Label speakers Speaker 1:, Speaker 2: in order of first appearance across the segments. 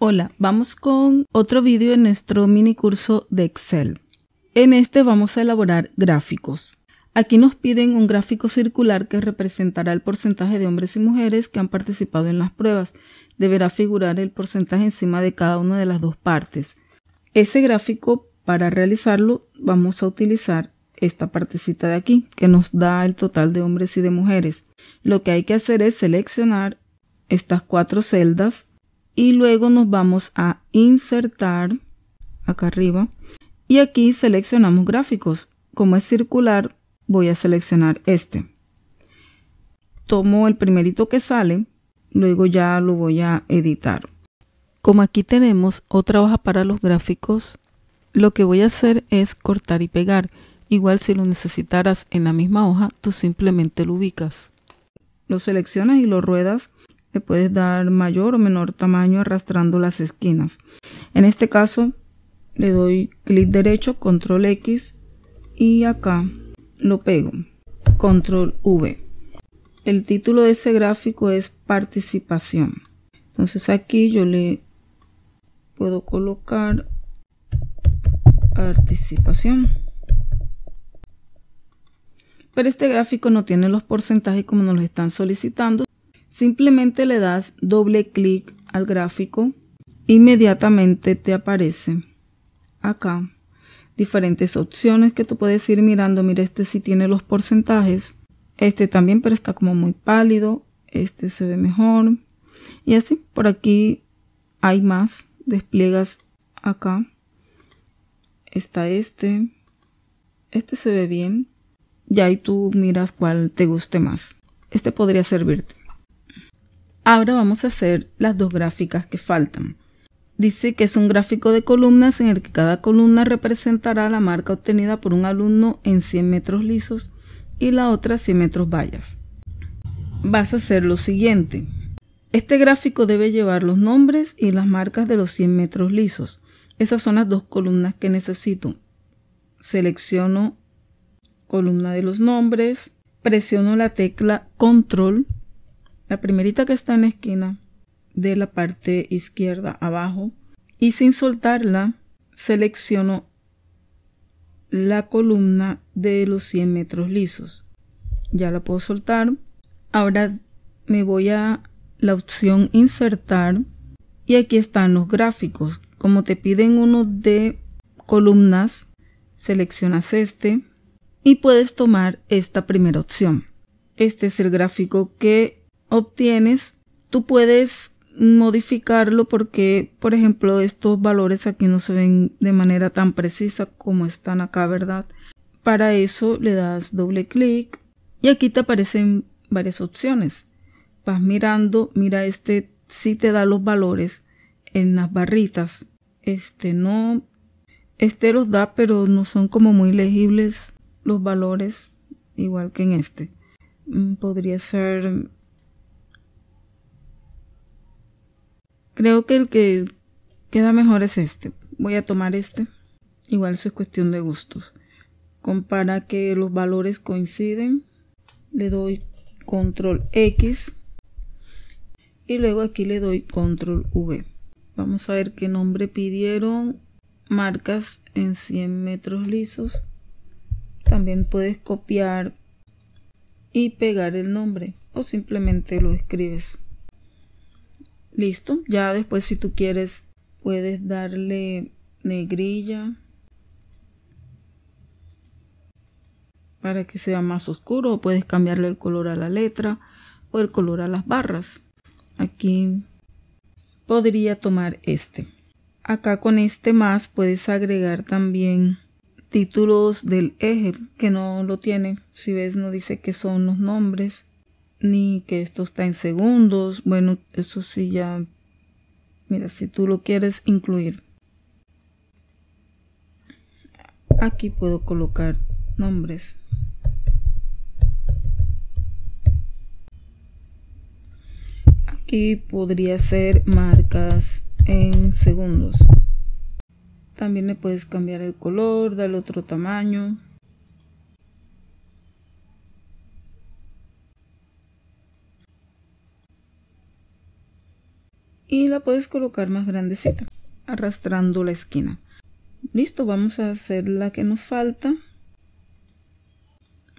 Speaker 1: Hola, vamos con otro vídeo en nuestro mini curso de Excel. En este vamos a elaborar gráficos. Aquí nos piden un gráfico circular que representará el porcentaje de hombres y mujeres que han participado en las pruebas. Deberá figurar el porcentaje encima de cada una de las dos partes. Ese gráfico, para realizarlo, vamos a utilizar esta partecita de aquí, que nos da el total de hombres y de mujeres. Lo que hay que hacer es seleccionar estas cuatro celdas y luego nos vamos a insertar acá arriba y aquí seleccionamos gráficos. Como es circular voy a seleccionar este. Tomo el primerito que sale, luego ya lo voy a editar. Como aquí tenemos otra hoja para los gráficos, lo que voy a hacer es cortar y pegar. Igual si lo necesitaras en la misma hoja, tú simplemente lo ubicas. Lo seleccionas y lo ruedas le puedes dar mayor o menor tamaño arrastrando las esquinas. En este caso le doy clic derecho, control X y acá lo pego, control V. El título de ese gráfico es participación. Entonces aquí yo le puedo colocar participación. Pero este gráfico no tiene los porcentajes como nos lo están solicitando. Simplemente le das doble clic al gráfico. Inmediatamente te aparece acá diferentes opciones que tú puedes ir mirando. Mira, este sí tiene los porcentajes. Este también, pero está como muy pálido. Este se ve mejor. Y así, por aquí hay más. Despliegas acá. Está este. Este se ve bien. Ya ahí tú miras cuál te guste más. Este podría servirte. Ahora vamos a hacer las dos gráficas que faltan. Dice que es un gráfico de columnas en el que cada columna representará la marca obtenida por un alumno en 100 metros lisos y la otra 100 metros vallas. Vas a hacer lo siguiente. Este gráfico debe llevar los nombres y las marcas de los 100 metros lisos. Esas son las dos columnas que necesito. Selecciono columna de los nombres, presiono la tecla control la primerita que está en la esquina de la parte izquierda abajo y sin soltarla selecciono la columna de los 100 metros lisos. Ya la puedo soltar. Ahora me voy a la opción insertar y aquí están los gráficos. Como te piden uno de columnas, seleccionas este y puedes tomar esta primera opción. Este es el gráfico que obtienes, tú puedes modificarlo porque, por ejemplo, estos valores aquí no se ven de manera tan precisa como están acá, ¿verdad? Para eso le das doble clic y aquí te aparecen varias opciones. Vas mirando, mira este sí te da los valores en las barritas. Este no, este los da pero no son como muy legibles los valores igual que en este. Mm, podría ser Creo que el que queda mejor es este. Voy a tomar este. Igual eso es cuestión de gustos. Compara que los valores coinciden. Le doy control X. Y luego aquí le doy control V. Vamos a ver qué nombre pidieron. Marcas en 100 metros lisos. También puedes copiar y pegar el nombre o simplemente lo escribes. Listo. Ya después si tú quieres puedes darle negrilla para que sea más oscuro puedes cambiarle el color a la letra o el color a las barras. Aquí podría tomar este. Acá con este más puedes agregar también títulos del eje que no lo tiene. Si ves no dice que son los nombres ni que esto está en segundos. Bueno, eso sí ya, mira, si tú lo quieres incluir. Aquí puedo colocar nombres. Aquí podría ser marcas en segundos. También le puedes cambiar el color, darle otro tamaño. y la puedes colocar más grandecita arrastrando la esquina listo vamos a hacer la que nos falta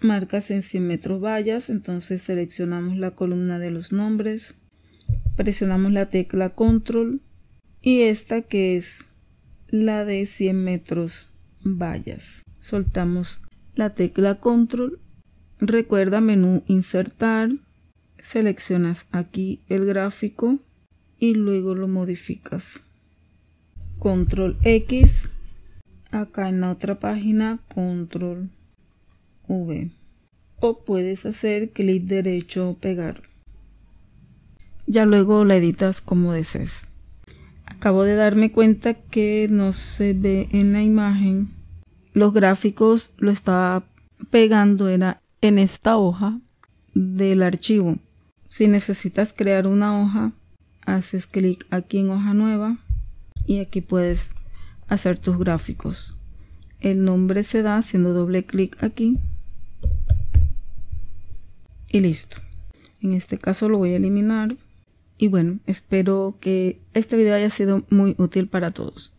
Speaker 1: marcas en 100 metros vallas entonces seleccionamos la columna de los nombres presionamos la tecla control y esta que es la de 100 metros vallas soltamos la tecla control recuerda menú insertar seleccionas aquí el gráfico y luego lo modificas. Control X. Acá en la otra página, Control V. O puedes hacer clic derecho, pegar. Ya luego la editas como desees. Acabo de darme cuenta que no se ve en la imagen. Los gráficos lo estaba pegando era en esta hoja del archivo. Si necesitas crear una hoja, haces clic aquí en hoja nueva y aquí puedes hacer tus gráficos el nombre se da haciendo doble clic aquí y listo en este caso lo voy a eliminar y bueno espero que este video haya sido muy útil para todos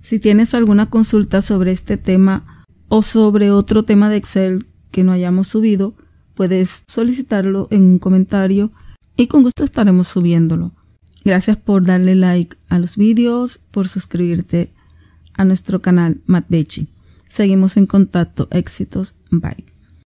Speaker 1: si tienes alguna consulta sobre este tema o sobre otro tema de Excel que no hayamos subido puedes solicitarlo en un comentario y con gusto estaremos subiéndolo. Gracias por darle like a los vídeos, por suscribirte a nuestro canal Matbechi. Seguimos en contacto. Éxitos. Bye.